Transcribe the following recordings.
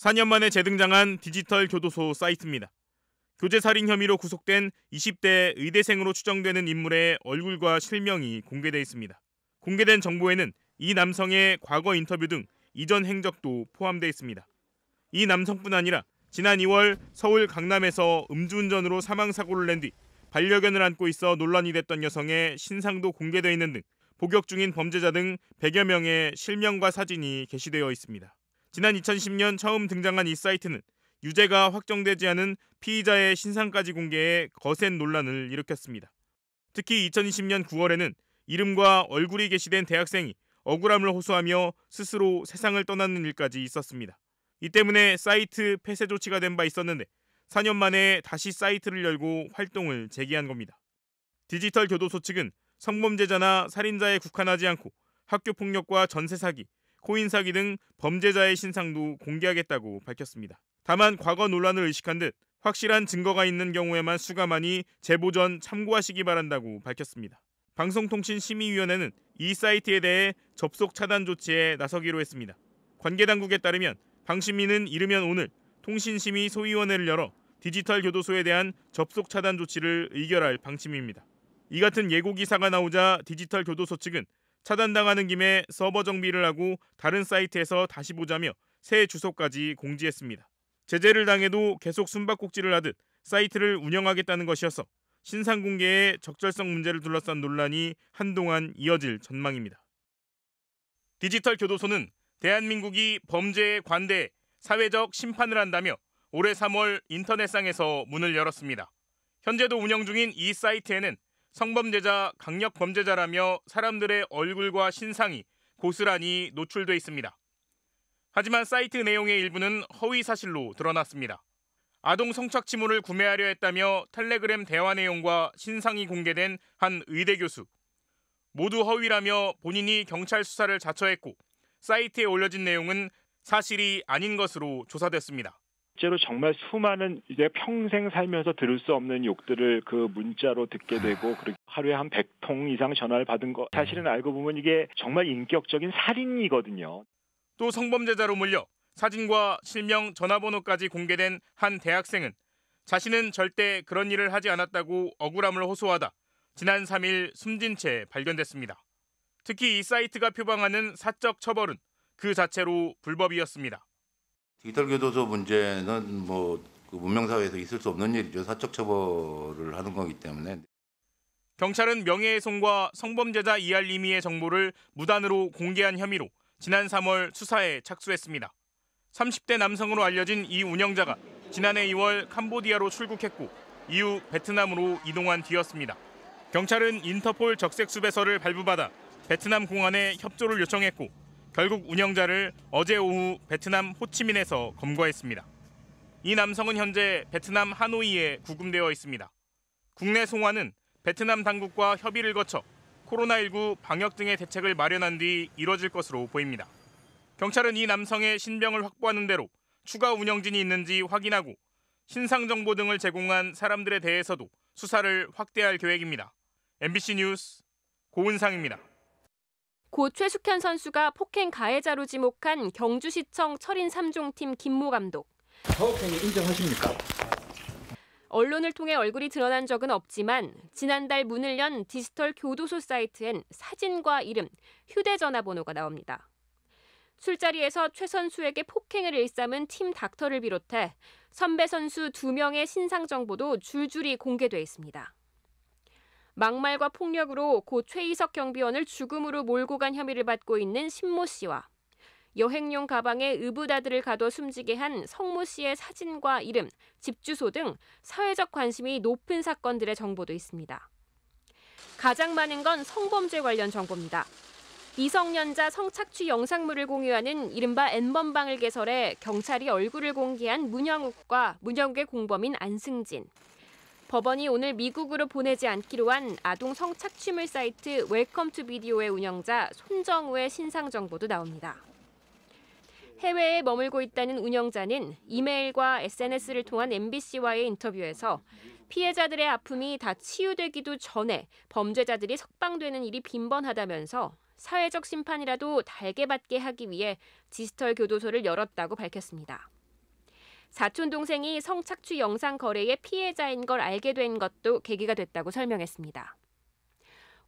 4년 만에 재등장한 디지털 교도소 사이트입니다. 교제 살인 혐의로 구속된 20대 의대생으로 추정되는 인물의 얼굴과 실명이 공개돼 있습니다. 공개된 정보에는 이 남성의 과거 인터뷰 등 이전 행적도 포함되어 있습니다. 이 남성뿐 아니라 지난 2월 서울 강남에서 음주운전으로 사망사고를 낸 뒤 반려견을 안고 있어 논란이 됐던 여성의 신상도 공개되어 있는 등 복역 중인 범죄자 등 100여 명의 실명과 사진이 게시되어 있습니다. 지난 2010년 처음 등장한 이 사이트는 유죄가 확정되지 않은 피의자의 신상까지 공개해 거센 논란을 일으켰습니다. 특히 2020년 9월에는 이름과 얼굴이 게시된 대학생이 억울함을 호소하며 스스로 세상을 떠나는 일까지 있었습니다. 이 때문에 사이트 폐쇄 조치가 된 바 있었는데 4년 만에 다시 사이트를 열고 활동을 재개한 겁니다. 디지털 교도소 측은 성범죄자나 살인자에 국한하지 않고 학교 폭력과 전세 사기, 코인 사기 등 범죄자의 신상도 공개하겠다고 밝혔습니다. 다만 과거 논란을 의식한 듯 확실한 증거가 있는 경우에만 수감하니 제보 전 참고하시기 바란다고 밝혔습니다. 방송통신심의위원회는 이 사이트에 대해 접속 차단 조치에 나서기로 했습니다. 관계 당국에 따르면 방심위는 이르면 오늘 통신심의 소위원회를 열어 디지털 교도소에 대한 접속 차단 조치를 의결할 방침입니다. 이 같은 예고 기사가 나오자 디지털 교도소 측은 차단당하는 김에 서버 정비를 하고 다른 사이트에서 다시 보자며 새 주소까지 공지했습니다. 제재를 당해도 계속 숨바꼭질을 하듯 사이트를 운영하겠다는 것이어서 신상 공개의 적절성 문제를 둘러싼 논란이 한동안 이어질 전망입니다. 디지털 교도소는 대한민국이 범죄에관대 사회적 심판을 한다며 올해 3월 인터넷상에서 문을 열었습니다. 현재도 운영 중인 이 사이트에는 성범죄자, 강력 범죄자라며 사람들의 얼굴과 신상이 고스란히 노출돼 있습니다. 하지만 사이트 내용의 일부는 허위 사실로 드러났습니다. 아동 성착취물을 구매하려 했다며 텔레그램 대화 내용과 신상이 공개된 한 의대 교수. 모두 허위라며 본인이 경찰 수사를 자처했고 사이트에 올려진 내용은 사실이 아닌 것으로 조사됐습니다. 실제로 정말 수많은 이제 평생 살면서 들을 수 없는 욕들을 그 문자로 듣게 되고 그렇게 하루에 한 100통 이상 전화를 받은 거 사실은 음. 알고 보면 이게 정말 인격적인 살인이거든요. 또 성범죄자로 물려 사진과 실명 전화번호까지 공개된 한 대학생은 자신은 절대 그런 일을 하지 않았다고 억울함을 호소하다 지난 3일 숨진 채 발견됐습니다. 특히 이 사이트가 표방하는 사적 처벌은 그 자체로 불법이었습니다. 디지털 교도소 문제는 뭐 그 문명사회에서 있을 수 없는 일이죠. 사적 처벌을 하는 거기 때문에. 경찰은 명예훼손과 성범죄자 이알리미의 정보를 무단으로 공개한 혐의로 지난 3월 수사에 착수했습니다. 30대 남성으로 알려진 이 운영자가 지난해 2월 캄보디아로 출국했고 이후 베트남으로 이동한 뒤였습니다. 경찰은 인터폴 적색 수배서를 발부받아 베트남 공안에 협조를 요청했고 결국 운영자를 어제 오후 베트남 호치민에서 검거했습니다. 이 남성은 현재 베트남 하노이에 구금되어 있습니다. 국내 송환은 베트남 당국과 협의를 거쳐 코로나19 방역 등의 대책을 마련한 뒤 이뤄질 것으로 보입니다. 경찰은 이 남성의 신병을 확보하는 대로 추가 운영진이 있는지 확인하고 신상 정보 등을 제공한 사람들에 대해서도 수사를 확대할 계획입니다. MBC 뉴스 고은상입니다. 고 최숙현 선수가 폭행 가해자로 지목한 경주시청 철인 3종팀 김모 감독. 서울행위 인정하십니까? 언론을 통해 얼굴이 드러난 적은 없지만 지난달 문을 연 디지털 교도소 사이트엔 사진과 이름, 휴대전화번호가 나옵니다. 술자리에서 최 선수에게 폭행을 일삼은 팀 닥터를 비롯해 선배 선수 2명의 신상 정보도 줄줄이 공개돼 있습니다. 막말과 폭력으로 고최희석 경비원을 죽음으로 몰고 간 혐의를 받고 있는 신모 씨와 여행용 가방에 의붓아들을 가둬 숨지게 한 성모 씨의 사진과 이름, 집 주소 등 사회적 관심이 높은 사건들의 정보도 있습니다. 가장 많은 건 성범죄 관련 정보입니다. 미성년자 성착취 영상물을 공유하는 이른바 N번방을 개설해 경찰이 얼굴을 공개한 문영욱과 문영욱의 공범인 안승진, 법원이 오늘 미국으로 보내지 않기로 한 아동 성착취물 사이트 웰컴 투 비디오의 운영자 손정우의 신상 정보도 나옵니다. 해외에 머물고 있다는 운영자는 이메일과 SNS를 통한 MBC와의 인터뷰에서 피해자들의 아픔이 다 치유되기도 전에 범죄자들이 석방되는 일이 빈번하다면서 사회적 심판이라도 달게 받게 하기 위해 디지털 교도소를 열었다고 밝혔습니다. 사촌 동생이 성착취 영상 거래의 피해자인 걸 알게 된 것도 계기가 됐다고 설명했습니다.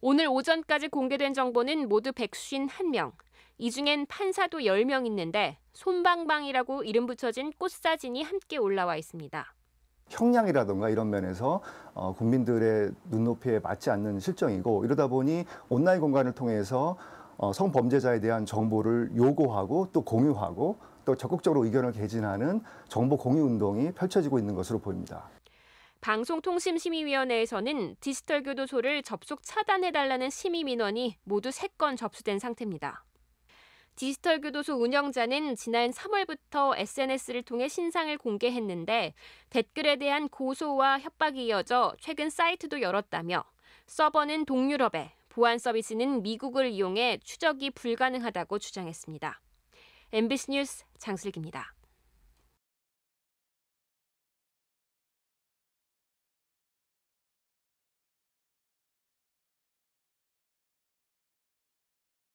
오늘 오전까지 공개된 정보는 모두 151명, 이 중엔 판사도 10명 있는데 솜방방이라고 이름 붙여진 꽃 사진이 함께 올라와 있습니다. 형량이라든가 이런 면에서 어, 국민들의 눈높이에 맞지 않는 실정이고 이러다 보니 온라인 공간을 통해서 어, 성범죄자에 대한 정보를 요구하고 또 공유하고 또 적극적으로 의견을 개진하는 정보 공유 운동이 펼쳐지고 있는 것으로 보입니다. 방송통신심의위원회에서는 디지털 교도소를 접속 차단해달라는 심의 민원이 모두 3건 접수된 상태입니다. 디지털 교도소 운영자는 지난 3월부터 SNS를 통해 신상을 공개했는데 댓글에 대한 고소와 협박이 이어져 최근 사이트도 열었다며 서버는 동유럽에 보안 서비스는 미국을 이용해 추적이 불가능하다고 주장했습니다. MBC 뉴스 장슬기입니다.